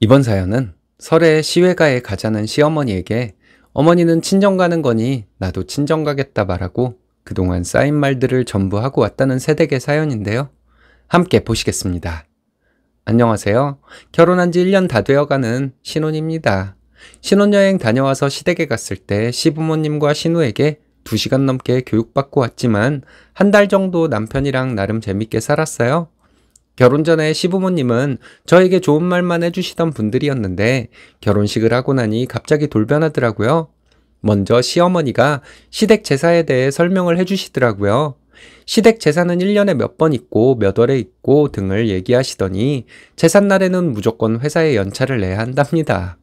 이번 사연은 설에 시외가에 가자는 시어머니에게 어머니는 친정 가는 거니 나도 친정 가겠다 말하고 그동안 쌓인 말들을 전부 하고 왔다는 세댁의 사연인데요. 함께 보시겠습니다. 안녕하세요. 결혼한 지 1년 다 되어가는 신혼입니다. 신혼여행 다녀와서 시댁에 갔을 때 시부모님과 신우에게 2시간 넘게 교육받고 왔지만 한 달 정도 남편이랑 나름 재밌게 살았어요. 결혼 전에 시부모님은 저에게 좋은 말만 해주시던 분들이었는데 결혼식을 하고 나니 갑자기 돌변하더라고요. 먼저 시어머니가 시댁 제사에 대해 설명을 해주시더라고요. 시댁 제사는 1년에 몇 번 있고 몇 월에 있고 등을 얘기하시더니 제삿날에는 무조건 회사에 연차를 내야 한답니다.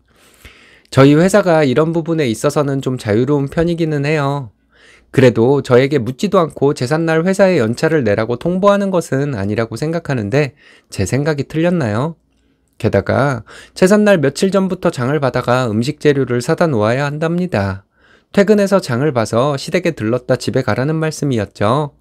저희 회사가 이런 부분에 있어서는 좀 자유로운 편이기는 해요. 그래도 저에게 묻지도 않고 재산날 회사에 연차를 내라고 통보하는 것은 아니라고 생각하는데 제 생각이 틀렸나요? 게다가 재산날 며칠 전부터 장을 받아가 음식 재료를 사다 놓아야 한답니다. 퇴근해서 장을 봐서 시댁에 들렀다 집에 가라는 말씀이었죠.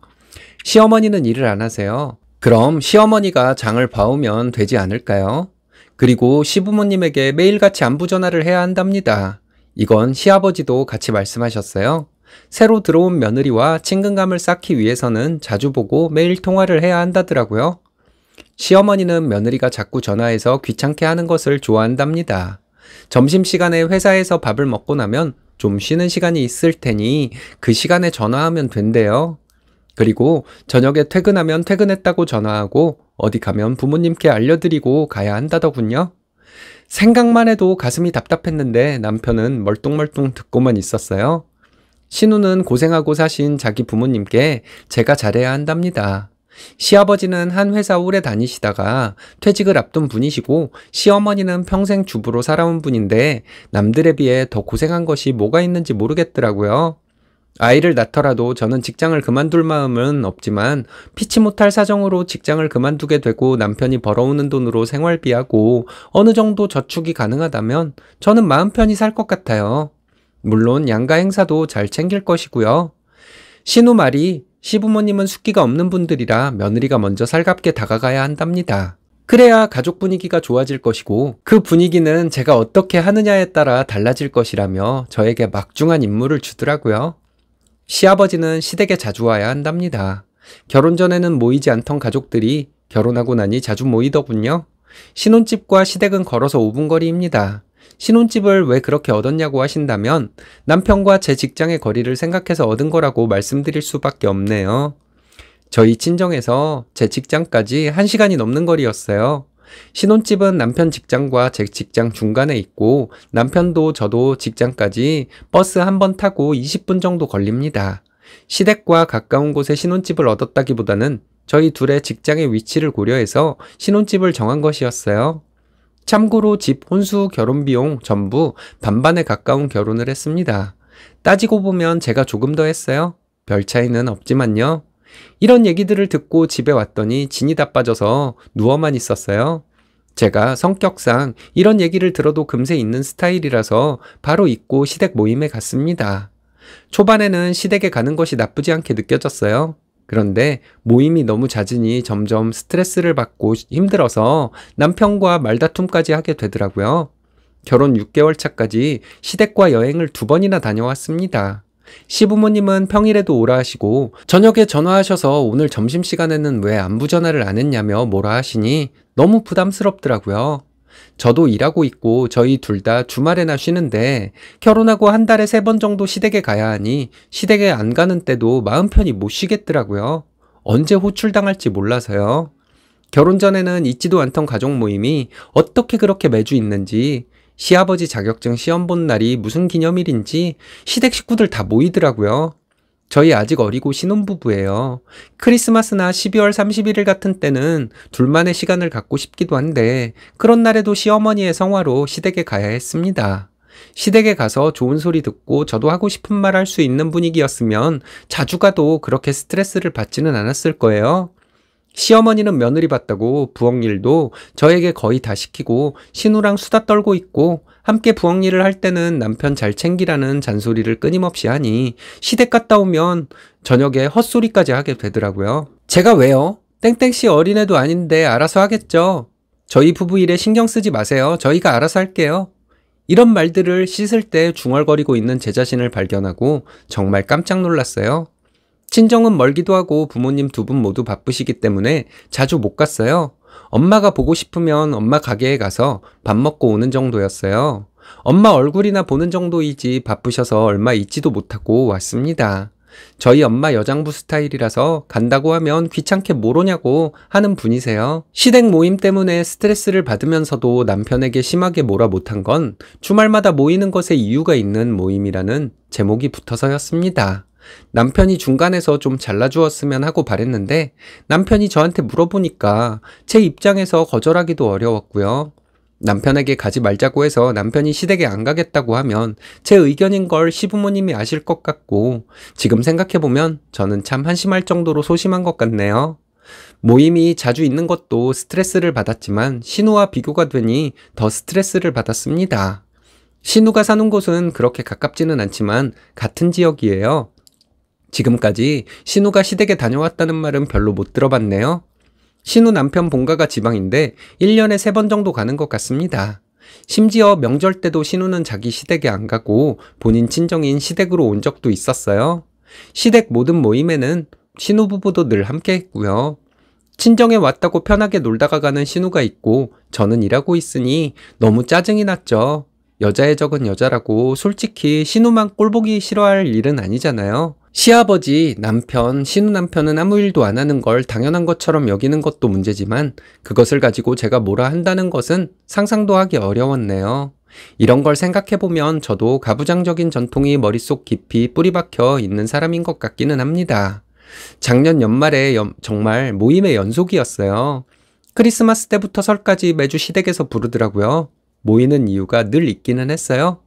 시어머니는 일을 안 하세요. 그럼 시어머니가 장을 봐오면 되지 않을까요? 그리고 시부모님에게 매일같이 안부 전화를 해야 한답니다. 이건 시아버지도 같이 말씀하셨어요. 새로 들어온 며느리와 친근감을 쌓기 위해서는 자주 보고 매일 통화를 해야 한다더라고요. 시어머니는 며느리가 자꾸 전화해서 귀찮게 하는 것을 좋아한답니다. 점심시간에 회사에서 밥을 먹고 나면 좀 쉬는 시간이 있을 테니 그 시간에 전화하면 된대요. 그리고 저녁에 퇴근하면 퇴근했다고 전화하고 어디 가면 부모님께 알려드리고 가야 한다더군요. 생각만 해도 가슴이 답답했는데 남편은 멀뚱멀뚱 듣고만 있었어요. 신우는 고생하고 사신 자기 부모님께 제가 잘해야 한답니다. 시아버지는 한 회사 오래 다니시다가 퇴직을 앞둔 분이시고 시어머니는 평생 주부로 살아온 분인데 남들에 비해 더 고생한 것이 뭐가 있는지 모르겠더라고요. 아이를 낳더라도 저는 직장을 그만둘 마음은 없지만 피치 못할 사정으로 직장을 그만두게 되고 남편이 벌어오는 돈으로 생활비하고 어느 정도 저축이 가능하다면 저는 마음 편히 살 것 같아요. 물론 양가 행사도 잘 챙길 것이고요. 신우 말이 시부모님은 숙기가 없는 분들이라 며느리가 먼저 살갑게 다가가야 한답니다. 그래야 가족 분위기가 좋아질 것이고 그 분위기는 제가 어떻게 하느냐에 따라 달라질 것이라며 저에게 막중한 임무를 주더라고요. 시아버지는 시댁에 자주 와야 한답니다. 결혼 전에는 모이지 않던 가족들이 결혼하고 나니 자주 모이더군요. 신혼집과 시댁은 걸어서 5분 거리입니다. 신혼집을 왜 그렇게 얻었냐고 하신다면 남편과 제 직장의 거리를 생각해서 얻은 거라고 말씀드릴 수밖에 없네요. 저희 친정에서 제 직장까지 1시간이 넘는 거리였어요. 신혼집은 남편 직장과 제 직장 중간에 있고 남편도 저도 직장까지 버스 한 번 타고 20분 정도 걸립니다. 시댁과 가까운 곳에 신혼집을 얻었다기보다는 저희 둘의 직장의 위치를 고려해서 신혼집을 정한 것이었어요. 참고로 집 혼수 결혼 비용 전부 반반에 가까운 결혼을 했습니다. 따지고 보면 제가 조금 더 했어요. 별 차이는 없지만요. 이런 얘기들을 듣고 집에 왔더니 진이 다 빠져서 누워만 있었어요. 제가 성격상 이런 얘기를 들어도 금세 있는 스타일이라서 바로 잊고 시댁 모임에 갔습니다. 초반에는 시댁에 가는 것이 나쁘지 않게 느껴졌어요. 그런데 모임이 너무 잦으니 점점 스트레스를 받고 힘들어서 남편과 말다툼까지 하게 되더라고요. 결혼 6개월 차까지 시댁과 여행을 두 번이나 다녀왔습니다. 시부모님은 평일에도 오라 하시고 저녁에 전화하셔서 오늘 점심시간에는 왜 안부 전화를 안 했냐며 뭐라 하시니 너무 부담스럽더라고요. 저도 일하고 있고 저희 둘 다 주말에나 쉬는데 결혼하고 한 달에 세 번 정도 시댁에 가야 하니 시댁에 안 가는 때도 마음 편히 못 쉬겠더라고요. 언제 호출당할지 몰라서요. 결혼 전에는 있지도 않던 가족 모임이 어떻게 그렇게 매주 있는지 시아버지 자격증 시험 본 날이 무슨 기념일인지 시댁 식구들 다 모이더라고요. 저희 아직 어리고 신혼부부예요. 크리스마스나 12월 31일 같은 때는 둘만의 시간을 갖고 싶기도 한데 그런 날에도 시어머니의 성화로 시댁에 가야 했습니다. 시댁에 가서 좋은 소리 듣고 저도 하고 싶은 말 할 수 있는 분위기였으면 자주 가도 그렇게 스트레스를 받지는 않았을 거예요. 시어머니는 며느리 봤다고 부엌 일도 저에게 거의 다 시키고 신우랑 수다 떨고 있고 함께 부엌 일을 할 때는 남편 잘 챙기라는 잔소리를 끊임없이 하니 시댁 갔다 오면 저녁에 헛소리까지 하게 되더라고요. 제가 왜요? 땡땡씨 어린애도 아닌데 알아서 하겠죠. 저희 부부 일에 신경 쓰지 마세요. 저희가 알아서 할게요. 이런 말들을 씻을 때 중얼거리고 있는 제 자신을 발견하고 정말 깜짝 놀랐어요. 친정은 멀기도 하고 부모님 두 분 모두 바쁘시기 때문에 자주 못 갔어요. 엄마가 보고 싶으면 엄마 가게에 가서 밥 먹고 오는 정도였어요. 엄마 얼굴이나 보는 정도이지 바쁘셔서 얼마 있지도 못하고 왔습니다. 저희 엄마 여장부 스타일이라서 간다고 하면 귀찮게 뭘 오냐고 하는 분이세요. 시댁 모임 때문에 스트레스를 받으면서도 남편에게 심하게 몰아 못한 건 주말마다 모이는 것에 이유가 있는 모임이라는 제목이 붙어서였습니다. 남편이 중간에서 좀 잘라주었으면 하고 바랬는데 남편이 저한테 물어보니까 제 입장에서 거절하기도 어려웠고요. 남편에게 가지 말자고 해서 남편이 시댁에 안 가겠다고 하면 제 의견인 걸 시부모님이 아실 것 같고 지금 생각해보면 저는 참 한심할 정도로 소심한 것 같네요. 모임이 자주 있는 것도 스트레스를 받았지만 신우와 비교가 되니 더 스트레스를 받았습니다. 신우가 사는 곳은 그렇게 가깝지는 않지만 같은 지역이에요. 지금까지 신우가 시댁에 다녀왔다는 말은 별로 못 들어봤네요. 신우 남편 본가가 지방인데 1년에 3번 정도 가는 것 같습니다. 심지어 명절 때도 신우는 자기 시댁에 안 가고 본인 친정인 시댁으로 온 적도 있었어요. 시댁 모든 모임에는 신우 부부도 늘 함께 했고요. 친정에 왔다고 편하게 놀다가 가는 신우가 있고 저는 일하고 있으니 너무 짜증이 났죠. 여자의 적은 여자라고 솔직히 신우만 꼴보기 싫어할 일은 아니잖아요. 시아버지, 남편, 신우 남편은 아무 일도 안 하는 걸 당연한 것처럼 여기는 것도 문제지만 그것을 가지고 제가 뭐라 한다는 것은 상상도 하기 어려웠네요. 이런 걸 생각해보면 저도 가부장적인 전통이 머릿속 깊이 뿌리박혀 있는 사람인 것 같기는 합니다. 작년 연말에 연, 정말 모임의 연속이었어요. 크리스마스 때부터 설까지 매주 시댁에서 부르더라고요. 모이는 이유가 늘 있기는 했어요.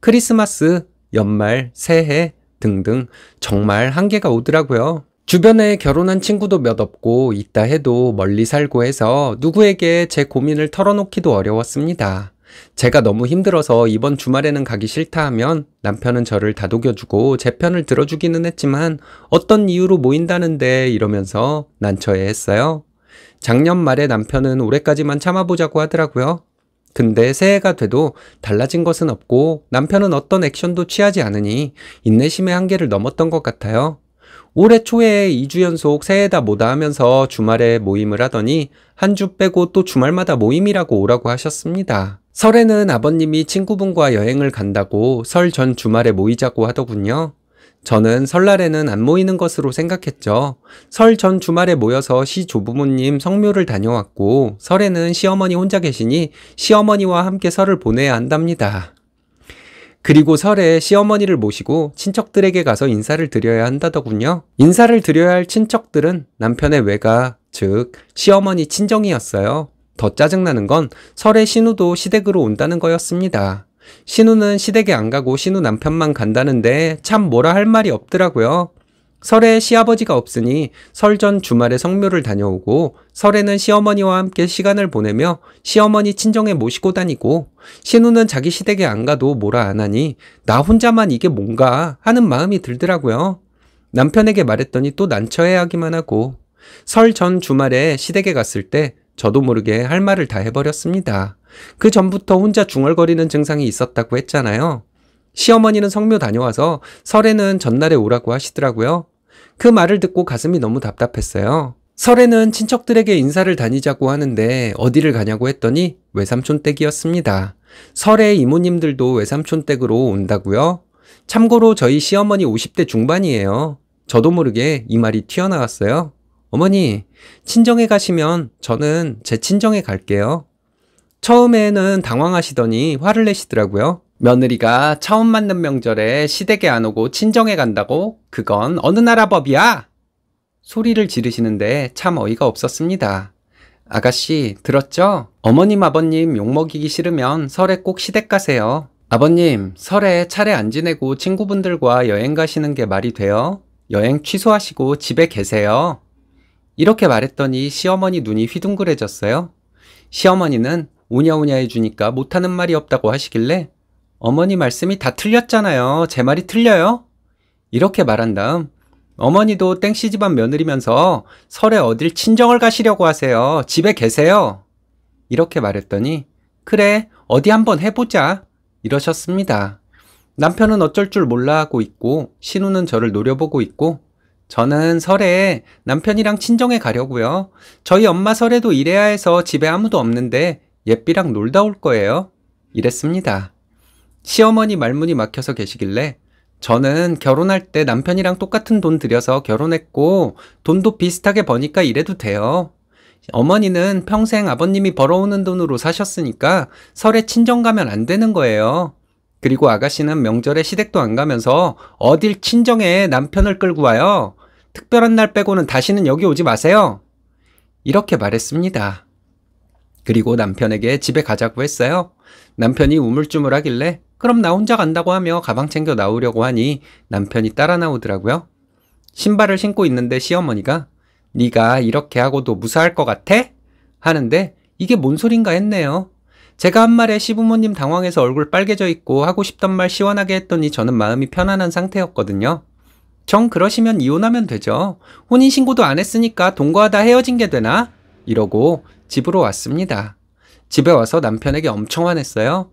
크리스마스, 연말, 새해 등등 정말 한계가 오더라고요. 주변에 결혼한 친구도 몇 없고 있다 해도 멀리 살고 해서 누구에게 제 고민을 털어놓기도 어려웠습니다. 제가 너무 힘들어서 이번 주말에는 가기 싫다 하면 남편은 저를 다독여주고 제 편을 들어주기는 했지만 어떤 이유로 모인다는데 이러면서 난처해 했어요. 작년 말에 남편은 올해까지만 참아보자고 하더라고요. 근데 새해가 돼도 달라진 것은 없고 남편은 어떤 액션도 취하지 않으니 인내심의 한계를 넘었던 것 같아요. 올해 초에 2주 연속 새해다 뭐다 하면서 주말에 모임을 하더니 한 주 빼고 또 주말마다 모임이라고 오라고 하셨습니다. 설에는 아버님이 친구분과 여행을 간다고 설 전 주말에 모이자고 하더군요. 저는 설날에는 안 모이는 것으로 생각했죠. 설 전 주말에 모여서 시 조부모님 성묘를 다녀왔고, 설에는 시어머니 혼자 계시니 시어머니와 함께 설을 보내야 한답니다. 그리고 설에 시어머니를 모시고 친척들에게 가서 인사를 드려야 한다더군요. 인사를 드려야 할 친척들은 남편의 외가, 즉, 시어머니 친정이었어요. 더 짜증나는 건 설의 신우도 시댁으로 온다는 거였습니다. 신우는 시댁에 안 가고 신우 남편만 간다는데 참 뭐라 할 말이 없더라고요. 설에 시아버지가 없으니 설 전 주말에 성묘를 다녀오고 설에는 시어머니와 함께 시간을 보내며 시어머니 친정에 모시고 다니고 신우는 자기 시댁에 안 가도 뭐라 안 하니 나 혼자만 이게 뭔가 하는 마음이 들더라고요. 남편에게 말했더니 또 난처해하기만 하고 설 전 주말에 시댁에 갔을 때 저도 모르게 할 말을 다 해버렸습니다. 그 전부터 혼자 중얼거리는 증상이 있었다고 했잖아요. 시어머니는 성묘 다녀와서 설에는 전날에 오라고 하시더라고요. 그 말을 듣고 가슴이 너무 답답했어요. 설에는 친척들에게 인사를 다니자고 하는데 어디를 가냐고 했더니 외삼촌 댁이었습니다. 설에 이모님들도 외삼촌 댁으로 온다고요? 참고로 저희 시어머니 50대 중반이에요. 저도 모르게 이 말이 튀어나왔어요. 어머니, 친정에 가시면 저는 제 친정에 갈게요. 처음에는 당황하시더니 화를 내시더라고요. 며느리가 처음 만난 명절에 시댁에 안 오고 친정에 간다고? 그건 어느 나라 법이야? 소리를 지르시는데 참 어이가 없었습니다. 아가씨, 들었죠? 어머님, 아버님 욕먹이기 싫으면 설에 꼭 시댁 가세요. 아버님, 설에 차례 안 지내고 친구분들과 여행 가시는 게 말이 돼요? 여행 취소하시고 집에 계세요. 이렇게 말했더니 시어머니 눈이 휘둥그레졌어요. 시어머니는 오냐오냐 해주니까 못하는 말이 없다고 하시길래 어머니 말씀이 다 틀렸잖아요. 제 말이 틀려요? 이렇게 말한 다음 어머니도 땡시 집안 며느리면서 설에 어딜 친정을 가시려고 하세요. 집에 계세요. 이렇게 말했더니 그래 어디 한번 해보자 이러셨습니다. 남편은 어쩔 줄 몰라 하고 있고 신우는 저를 노려보고 있고 저는 설에 남편이랑 친정에 가려고요. 저희 엄마 설에도 일해야 해서 집에 아무도 없는데 예삐랑 놀다 올 거예요. 이랬습니다. 시어머니 말문이 막혀서 계시길래 저는 결혼할 때 남편이랑 똑같은 돈 들여서 결혼했고 돈도 비슷하게 버니까 이래도 돼요. 어머니는 평생 아버님이 벌어오는 돈으로 사셨으니까 설에 친정 가면 안 되는 거예요. 그리고 아가씨는 명절에 시댁도 안 가면서 어딜 친정에 남편을 끌고 와요. 특별한 날 빼고는 다시는 여기 오지 마세요. 이렇게 말했습니다. 그리고 남편에게 집에 가자고 했어요. 남편이 우물쭈물하길래 그럼 나 혼자 간다고 하며 가방 챙겨 나오려고 하니 남편이 따라 나오더라고요. 신발을 신고 있는데 시어머니가 네가 이렇게 하고도 무사할 것 같아? 하는데 이게 뭔 소린가 했네요. 제가 한 말에 시부모님 당황해서 얼굴 빨개져 있고 하고 싶던 말 시원하게 했더니 저는 마음이 편안한 상태였거든요. 정 그러시면 이혼하면 되죠. 혼인신고도 안 했으니까 동거하다 헤어진 게 되나? 이러고 집으로 왔습니다. 집에 와서 남편에게 엄청 화냈어요.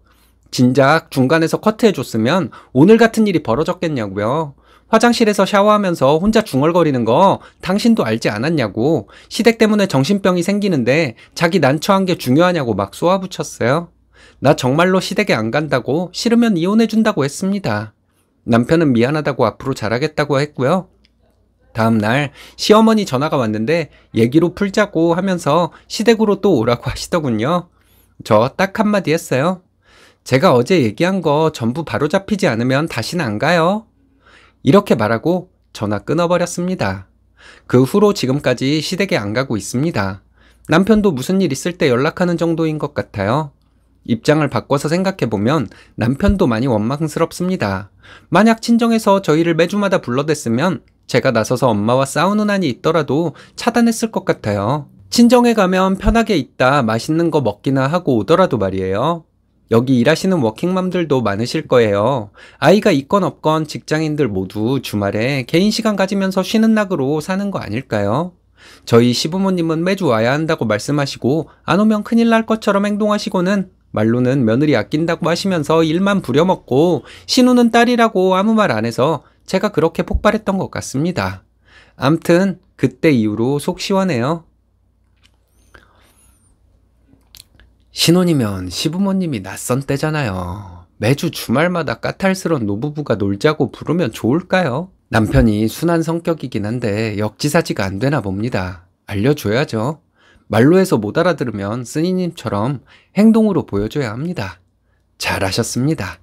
진작 중간에서 커트해줬으면 오늘 같은 일이 벌어졌겠냐고요. 화장실에서 샤워하면서 혼자 중얼거리는 거 당신도 알지 않았냐고 시댁 때문에 정신병이 생기는데 자기 난처한 게 중요하냐고 막 쏘아붙였어요. 나 정말로 시댁에 안 간다고 싫으면 이혼해준다고 했습니다. 남편은 미안하다고 앞으로 잘하겠다고 했고요. 다음날 시어머니 전화가 왔는데 얘기로 풀자고 하면서 시댁으로 또 오라고 하시더군요. 저 딱 한마디 했어요. 제가 어제 얘기한 거 전부 바로잡히지 않으면 다시는 안 가요. 이렇게 말하고 전화 끊어버렸습니다. 그 후로 지금까지 시댁에 안 가고 있습니다. 남편도 무슨 일 있을 때 연락하는 정도인 것 같아요. 입장을 바꿔서 생각해보면 남편도 많이 원망스럽습니다. 만약 친정에서 저희를 매주마다 불러댔으면 제가 나서서 엄마와 싸우는 한이 있더라도 차단했을 것 같아요. 친정에 가면 편하게 있다 맛있는 거 먹기나 하고 오더라도 말이에요. 여기 일하시는 워킹맘들도 많으실 거예요. 아이가 있건 없건 직장인들 모두 주말에 개인 시간 가지면서 쉬는 낙으로 사는 거 아닐까요? 저희 시부모님은 매주 와야 한다고 말씀하시고 안 오면 큰일 날 것처럼 행동하시고는 말로는 며느리 아낀다고 하시면서 일만 부려먹고 신우는 딸이라고 아무 말 안 해서 제가 그렇게 폭발했던 것 같습니다. 암튼 그때 이후로 속 시원해요. 신혼이면 시부모님이 낯선 때잖아요. 매주 주말마다 까탈스런 노부부가 놀자고 부르면 좋을까요? 남편이 순한 성격이긴 한데 역지사지가 안 되나 봅니다. 알려줘야죠. 말로 해서 못 알아들으면 스님처럼 행동으로 보여줘야 합니다. 잘하셨습니다.